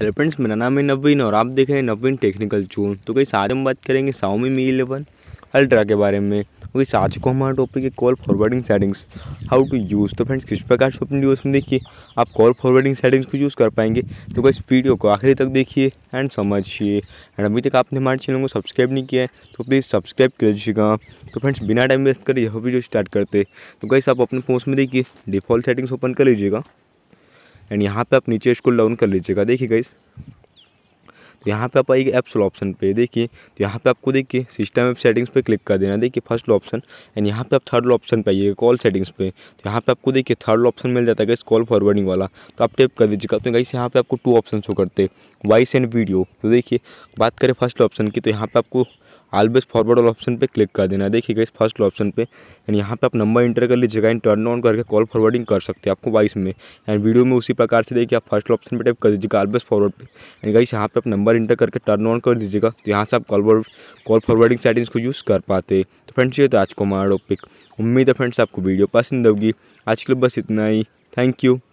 hello friends मेरा नाम है नवीन और आप देख रहे हैं नवीन टेक्निकल चून तो कई आज हम बात करेंगे साउमी मी इलेवन अल्ट्रा के बारे में क्योंकि तो आज को हमारा टॉपिक है call forwarding settings how to use तो फ्रेंड्स किस प्रकार से अपनी यूज़ में देखिए आप कॉल फॉरवर्डिंग सेटिंग्स को यूज़ कर पाएंगे तो कहीं वीडियो को आखिरी तक देखिए एंड समझिए एंड अभी तक आपने हमारे चैनल को सब्सक्राइब नहीं किया है तो प्लीज़ सब्सक्राइब तो तो कर लीजिएगा तो फ्रेंड्स बिना टाइम वेस्ट करें यह वीडियो स्टार्ट करते तो कहीं आप अपने फ़ोन में देखिए डिफ़ॉल्ट सेटिंग्स ओपन कर लीजिएगा एंड यहाँ पे आप नीचे स्कूल डाउन कर लीजिएगा देखिए गाइस तो यहाँ पे आप एप्स एप्सल ऑप्शन पे देखिए तो यहाँ पे आपको देखिए सिस्टम ऐप सेटिंग्स पे क्लिक कर देना देखिए फर्स्ट ऑप्शन एंड यहाँ पे आप थर्ड ऑप्शन पे आइएगा कॉल सेटिंग्स पे तो यहाँ पे आपको देखिए थर्ड ऑप्शन मिल जाता है इस कॉल फॉरवर्डिंग वाला तो आप टेप कर दीजिएगा तो गाइस यहाँ पर आपको टू ऑप्शन शो करते वॉइस एंड वीडियो तो देखिए बात करें फर्स्ट ऑप्शन की तो यहाँ पर आपको ऑलवेज फॉरवर्ड वाला ऑप्शन पे क्लिक कर देना देखिए इस फर्स्ट ऑप्शन पे एंड यहाँ पे आप नंबर इंटर कर लीजिएगा एंड टर्न ऑन करके कॉल फॉरवर्डिंग कर सकते हैं आपको वॉइस में एंड वीडियो में उसी प्रकार से देखिए आप फर्स्ट ऑप्शन पे टाइप कर दीजिएगा ऑलवेज फॉरवर्ड पे एंड गाइस यहाँ पे आप नंबर बार इंटर करके टर्न ऑन कर दीजिएगा तो यहाँ से आप कॉल कॉल फॉरवर्डिंग सेटिंग्स को यूज़ कर पाते तो फ्रेंड्स ये तो आज को हमारा टॉपिक उम्मीद है फ्रेंड्स आपको वीडियो पसंद होगी आज के लिए बस इतना ही थैंक यू